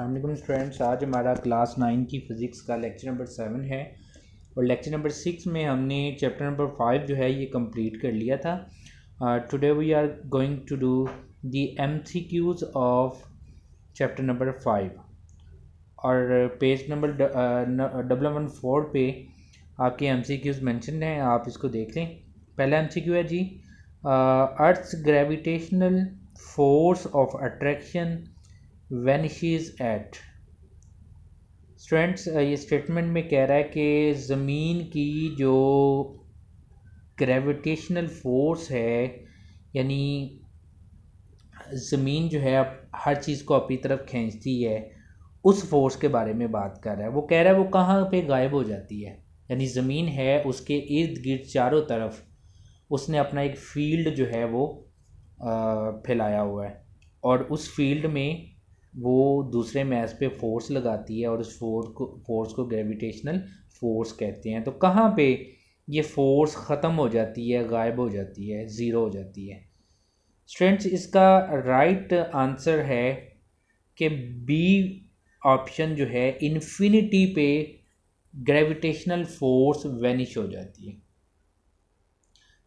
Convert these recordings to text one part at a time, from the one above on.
अल्लाम स्टूडेंट्स आज हमारा क्लास नाइन की फ़िज़िक्स का लेक्चर नंबर सेवन है और लेक्चर नंबर सिक्स में हमने चैप्टर नंबर फाइव जो है ये कंप्लीट कर लिया था today we are going to do the M C Qs of chapter number five और page number double one four पे आपके एम सी क्यूज़ मैंशन हैं आप इसको देख लें पहला एम सी क्यू है जी earth gravitational force of attraction when he is at students ये स्टेटमेंट में कह रहा है कि ज़मीन की जो ग्रेविटेशनल फोर्स है यानी ज़मीन जो है हर चीज़ को अपनी तरफ खींचती है उस फोर्स के बारे में बात कर रहा है वो कह रहा है वो कहाँ पे गायब हो जाती है यानी ज़मीन है उसके इर्द गिर्द चारों तरफ उसने अपना एक फील्ड जो है वो फैलाया हुआ है और उस फील्ड में वो दूसरे मैस पे फोर्स लगाती है और उस फोर्स को फोर्स को ग्रेविटेशनल फोर्स कहते हैं तो कहाँ पे ये फोर्स ख़त्म हो जाती है गायब हो जाती है ज़ीरो हो जाती है स्टूडेंट्स इसका राइट आंसर है कि बी ऑप्शन जो है इन्फिनिटी पे ग्रेविटेशनल फोर्स वैनिश हो जाती है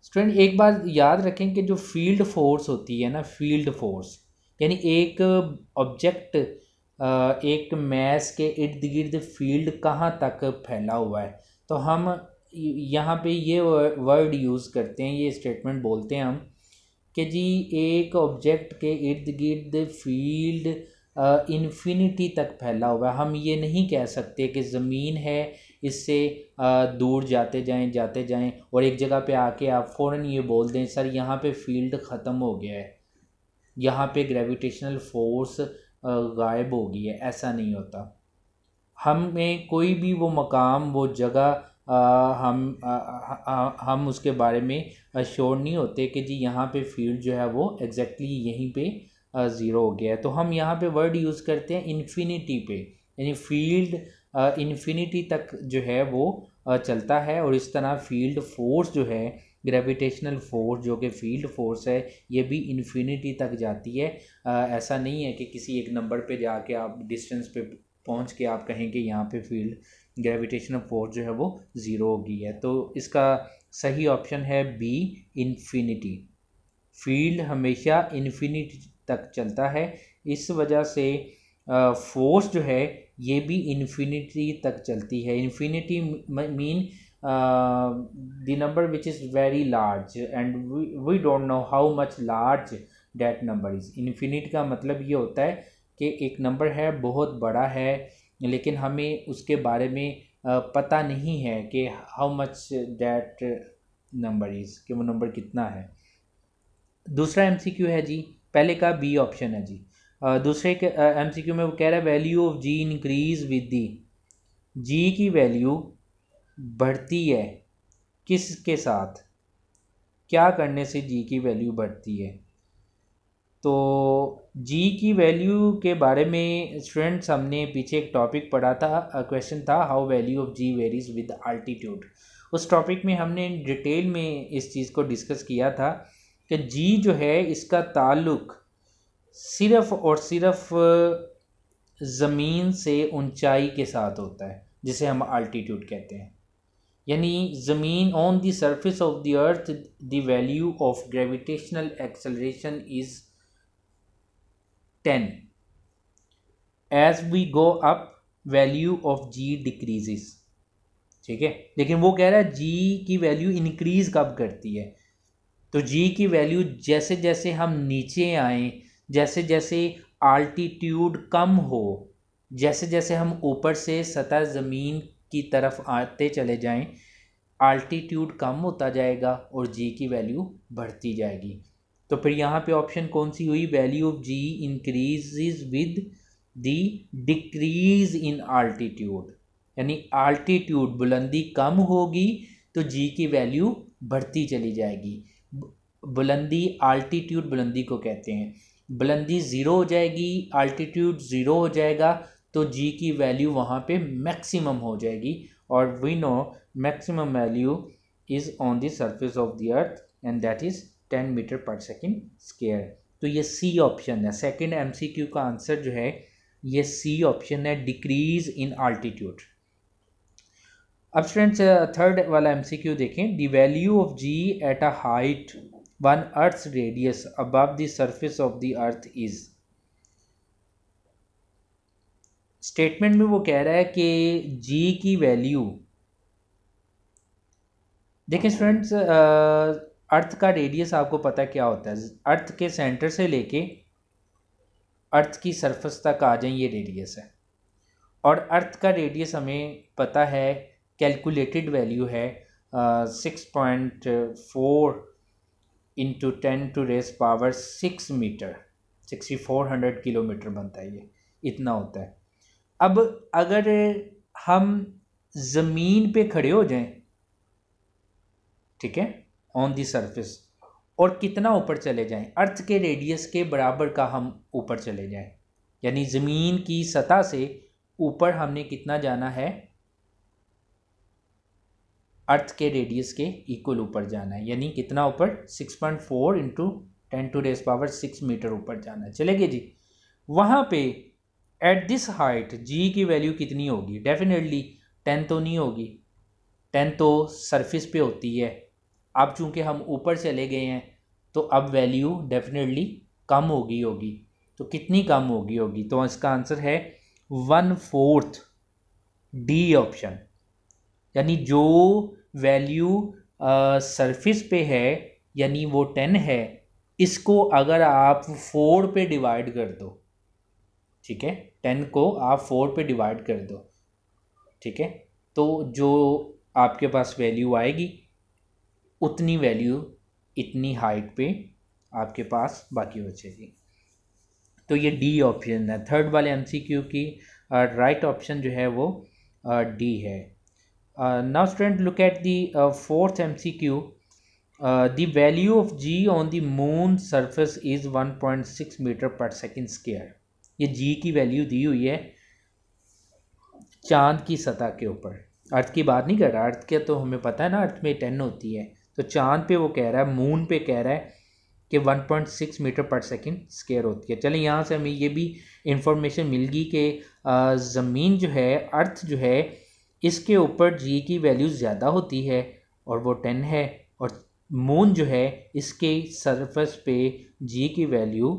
स्टूडेंट एक बात याद रखें कि जो फील्ड फोर्स होती है ना फील्ड फोर्स यानी एक ऑब्जेक्ट एक मैस के इर्द गिर्द फील्ड कहाँ तक फैला हुआ है तो हम यहाँ पे ये वर्ड यूज़ करते हैं ये स्टेटमेंट बोलते हैं हम कि जी एक ऑब्जेक्ट के इर्द गिर्द फील्ड इन्फिनिटी तक फैला हुआ है हम ये नहीं कह सकते कि ज़मीन है इससे दूर जाते जाएं जाते जाएं और एक जगह पे आके आप फ़ौरन ये बोल दें सर यहाँ पे फील्ड ख़त्म हो गया है यहाँ पे ग्रेविटेशनल फोर्स गायब हो गई है ऐसा नहीं होता हमें कोई भी वो मकाम वो जगह आ, हम आ, आ, हम उसके बारे में श्योर नहीं होते कि जी यहाँ पे फील्ड जो है वो एग्जैक्टली exactly यहीं पे ज़ीरो हो गया है तो हम यहाँ पे वर्ड यूज़ करते हैं इन्फिनिटी पे यानी फील्ड इन्फिनिटी तक जो है वो चलता है और इस तरह फील्ड फोर्स जो है ग्रेविटेशनल फोर्स जो कि फील्ड फोर्स है ये भी इन्फिनिटी तक जाती है आ, ऐसा नहीं है कि किसी एक नंबर पे जाके आप डिस्टेंस पे पहुंच के आप कहें कि यहाँ पे फील्ड ग्रेविटेशनल फोर्स जो है वो ज़ीरो होगी है तो इसका सही ऑप्शन है बी इन्फिनिटी फील्ड हमेशा इन्फिनिटी तक चलता है इस वजह से फोर्स जो है ये भी इन्फिनिटी तक चलती है infinity mean the uh, the number which is very large and we, we don't know how much large that number is infinite का मतलब ये होता है कि एक नंबर है बहुत बड़ा है लेकिन हमें उसके बारे में uh, पता नहीं है कि how much that number is कि वो नंबर कितना है दूसरा एम है जी पहले का बी ऑप्शन है जी uh, दूसरे एम सी क्यू में वो कह रहा है value of G increase with the G की वैल्यू बढ़ती है किस के साथ क्या करने से जी की वैल्यू बढ़ती है तो जी की वैल्यू के बारे में स्टूडेंट्स हमने पीछे एक टॉपिक पढ़ा था क्वेश्चन था how value of G varies with altitude उस टॉपिक में हमने डिटेल में इस चीज़ को डिस्कस किया था कि जी जो है इसका ताल्लुक सिर्फ़ और सिर्फ ज़मीन से ऊंचाई के साथ होता है जिसे हम आल्टीट्यूड कहते हैं यानी ज़मीन on the surface of the earth the value of gravitational acceleration is ten as we go up value of G decreases ठीक है लेकिन वो कह रहा है जी की वैल्यू इनक्रीज़ कब करती है तो जी की वैल्यू जैसे जैसे हम नीचे आए जैसे जैसे आल्टीट्यूड कम हो जैसे जैसे हम ऊपर से सतह ज़मीन की तरफ आते चले जाएं आल्टीट्यूड कम होता जाएगा और जी की वैल्यू बढ़ती जाएगी तो फिर यहाँ पे ऑप्शन कौन सी हुई value of G increase with the decrease in altitude यानी आल्टीट्यूड बुलंदी कम होगी तो जी की वैल्यू बढ़ती चली जाएगी बुलंदी आल्टीट्यूड बुलंदी को कहते हैं बुलंदी ज़ीरो हो जाएगी आल्टीट्यूड ज़ीरो हो जाएगा तो जी की वैल्यू वहाँ पे मैक्सिमम हो जाएगी और we know maximum value is on the surface of the earth and that is ten metre per second square तो ये सी ऑप्शन है सेकेंड एम सी क्यू का आंसर जो है ये सी ऑप्शन है डिक्रीज इन आल्टीट्यूड अब students third uh, वाला एम सी क्यू देखें the value of g at a height one earth radius above the surface of the earth is statement में वो कह रहा है कि जी की वैल्यू देखिए स्टूडेंट्स अर्थ का रेडियस आपको पता क्या होता है अर्थ के सेंटर से लेके अर्थ की सरफेस तक आ जाए ये रेडियस है और अर्थ का रेडियस हमें पता है कैलकुलेटेड वैल्यू है six point four into ten to raise power six metre sixty four hundred kilometre बनता है ये इतना होता है अब अगर हम ज़मीन पे खड़े हो जाएं ठीक है ऑन दी सरफेस और कितना ऊपर चले जाएं अर्थ के रेडियस के बराबर का हम ऊपर चले जाएं यानी ज़मीन की सतह से ऊपर हमने कितना जाना है अर्थ के रेडियस के इक्वल ऊपर जाना है यानी कितना ऊपर six point four into ten to raise power six metre ऊपर जाना है चले गए जी वहाँ पे एट दिस हाइट जी की वैल्यू कितनी होगी डेफिनेटली टेन तो नहीं होगी टेन तो सरफेस पे होती है अब चूंकि हम ऊपर चले गए हैं तो अब वैल्यू डेफिनेटली कम होगी होगी तो कितनी कम होगी होगी तो इसका आंसर है वन फोर्थ डी ऑप्शन यानी जो वैल्यू सरफेस पे है यानी वो टेन है इसको अगर आप फोर पे डिवाइड कर दो ठीक है टेन को आप फोर पे डिवाइड कर दो ठीक है तो जो आपके पास वैल्यू आएगी उतनी वैल्यू इतनी हाइट पे आपके पास बाकी बचेगी तो ये डी ऑप्शन है थर्ड वाले एम सी क्यू की राइट uh, ऑप्शन जो है वो डी uh, है now student look at the fourth M C Q of G on the moon the is one point 1.6 metre per second square ये G की value दी हुई है चांद की सतह के ऊपर अर्थ की बात नहीं कर रहा अर्थ के तो हमें पता है ना अर्थ में टेन होती है तो चांद पे वो कह रहा है मून पे कह रहा है कि 1.6 मीटर पर सेकंड स्केयर होती है चलिए यहाँ से हमें ये भी इंफॉर्मेशन मिल गई कि ज़मीन जो है अर्थ जो है इसके ऊपर जी की वैल्यू ज़्यादा होती है और वो टेन है और मून जो है इसके सरफेस पे जी की वैल्यू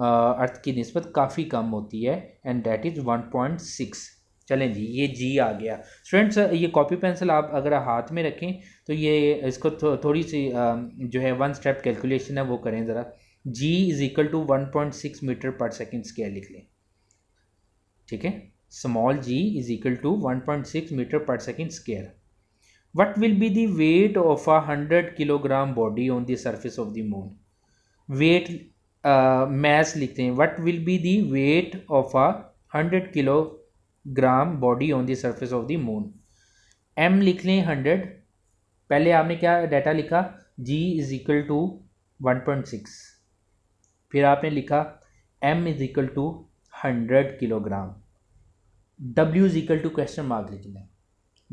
अर्थ की नस्बत काफ़ी कम होती है and that is one point six चलें जी ये जी आ गया स्टूडेंट्स ये कॉपी पेंसिल आप अगर हाथ में रखें तो ये इसको थो, थोड़ी सी जो है वन स्टेप कैलकुलेशन है वो करें ज़रा g is equal to one point six metre per second square लिख लें ठीक है small g is equal to one point six metre per second square what will be the weight of a hundred kilogram body on the surface of the moon weight mass uh, लिखते हैं what will be the weight of a hundred kilogram body on the surface of the moon M लिख लें hundred पहले आपने क्या data लिखा g is equal to one point six फिर आपने लिखा M is equal to hundred kilogram W is equal to question mark लिख लें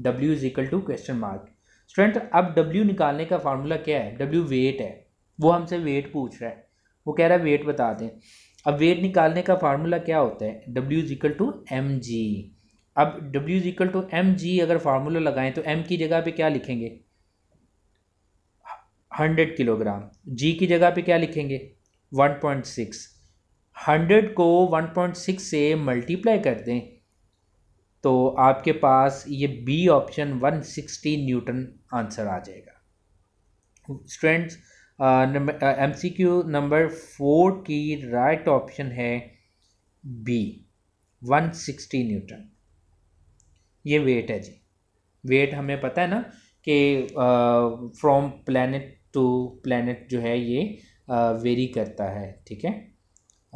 W is equal to question mark student अब डब्ल्यू निकालने का फार्मूला क्या है डब्ल्यू वेट है वो हमसे वेट पूछ रहा है वो कह रहा है वेट बता दें अब वेट निकालने का फार्मूला क्या होता है W is equal to M g अब W is equal to M g अगर फार्मूला लगाएं तो एम की जगह पे क्या लिखेंगे हंड्रेड किलोग्राम जी की जगह पे क्या लिखेंगे वन पॉइंट सिक्स हंड्रेड को वन पॉइंट सिक्स से मल्टीप्लाई कर दें तो आपके पास ये B option one sixty newton answer आ जाएगा students M C Q number four की राइट ऑप्शन है बी वन सिक्सटी न्यूटन ये वेट है जी वेट हमें पता है ना कि फ्रॉम प्लानट टू प्लानट जो है ये वेरी uh, करता है ठीक है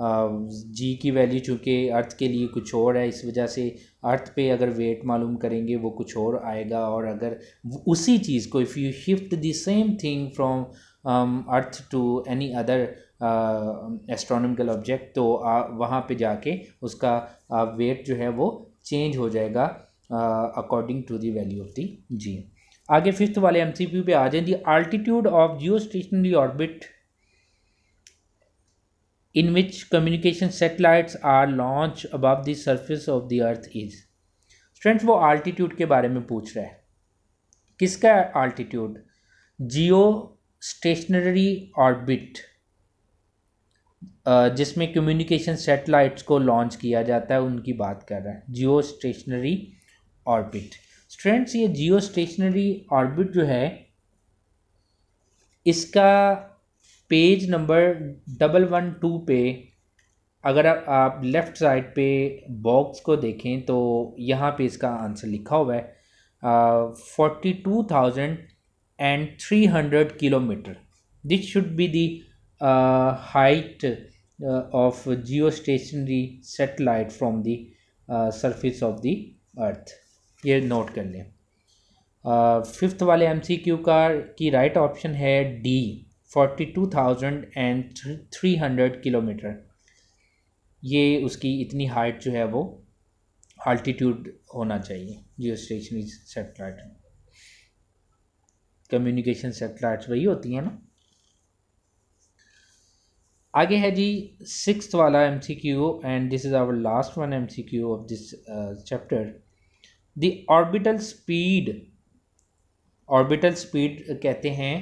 जी uh, की वैल्यू चूँकि अर्थ के लिए कुछ और है इस वजह से अर्थ पे अगर वेट मालूम करेंगे वो कुछ और आएगा और अगर उसी चीज़ को if you shift the same thing from um, earth to any other astronomical object तो आ, वहाँ पे जाके उसका वेट uh, जो है वो चेंज हो जाएगा according to the value of the g आगे फिफ्थ वाले एम सी पी पे आ जाए the altitude of geostationary orbit in which communication satellites are launch above the surface of the earth is students वो altitude के बारे में पूछ रहा है किसका आल्टीट्यूड जियो स्टेशनरी ऑर्बिट जिसमें कम्युनिकेशन सेटेलाइट्स को लॉन्च किया जाता है उनकी बात कर रहा है जियो स्टेशनरी ऑर्बिट स्ट्रेंड्स ये जियो स्टेशनरी ऑर्बिट जो है इसका page number double one two पे अगर आप, आप लेफ़्ट साइड पे बॉक्स को देखें तो यहाँ पे इसका आंसर लिखा हुआ है forty two thousand and 300 kilometer this should be the uh, height uh, of geostationary satellite from the uh, surface of the earth ये नोट कर लें फिफ्थ uh, वाले एम सी क्यू का की राइट right ऑप्शन है D forty two thousand and three hundred kilometre ये उसकी इतनी हाइट जो है वो आल्टीट्यूड होना चाहिए geostationary satellite communication satellites वही होती हैं ना आगे है जी सिक्स वाला M C Q and this is our last one M C Q of this chapter the orbital speed orbital speed कहते हैं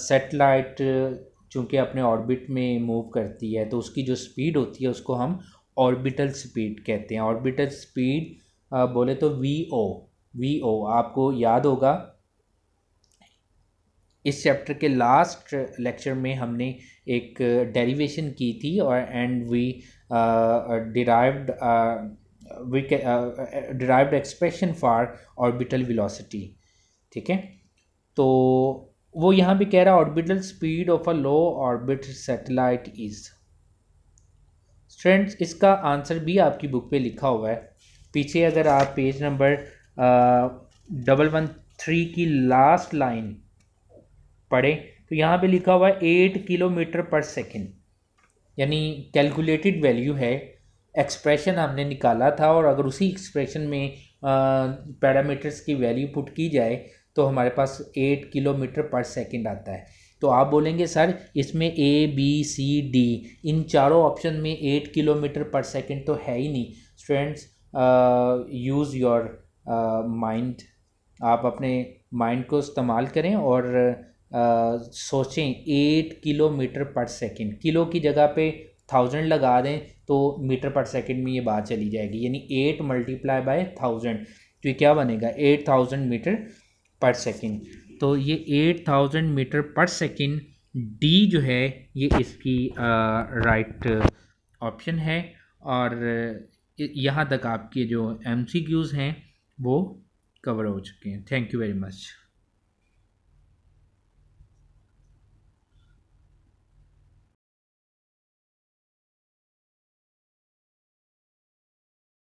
सेटेलाइट uh, चूँकि अपने ऑर्बिट में मूव करती है तो उसकी जो स्पीड होती है उसको हम ऑर्बिटल स्पीड कहते हैं ऑर्बिटल स्पीड uh, बोले तो वी ओ वी ओ आपको याद होगा इस चैप्टर के लास्ट लेक्चर में हमने एक डेरिवेशन की थी और and we derived we derived expression for orbital velocity ठीक है तो वो यहाँ भी कह रहा है orbital speed of a low orbit satellite is strands इसका आंसर भी आपकी बुक पे लिखा हुआ है पीछे अगर आप page number double one three की लास्ट लाइन पढ़ें तो यहाँ पे लिखा हुआ है एट किलोमीटर पर सेकेंड यानी कैलकुलेटेड वैल्यू है एक्सप्रेशन हमने निकाला था और अगर उसी एक्सप्रेशन में पैरामीटर्स की वैल्यू पुट की जाए तो हमारे पास एट किलोमीटर पर सेकेंड आता है तो आप बोलेंगे सर इसमें ए बी सी डी इन चारों ऑप्शन में एट किलोमीटर पर सेकेंड तो है ही नहीं स्टूडेंट्स यूज़ योर माइंड आप अपने माइंड को इस्तेमाल करें और सोचें eight kilometre per second kilo की जगह पे थाउजेंड लगा दें तो मीटर पर सेकेंड में ये बात चली जाएगी यानी एट मल्टीप्लाई बाय थाउजेंड तो ये क्या बनेगा eight thousand metre per second तो ये eight thousand metre per second D जो है ये इसकी राइट ऑप्शन है और यहाँ तक आपके जो एम सी क्यूज़ हैं वो कवर हो चुके हैं थैंक यू वेरी मच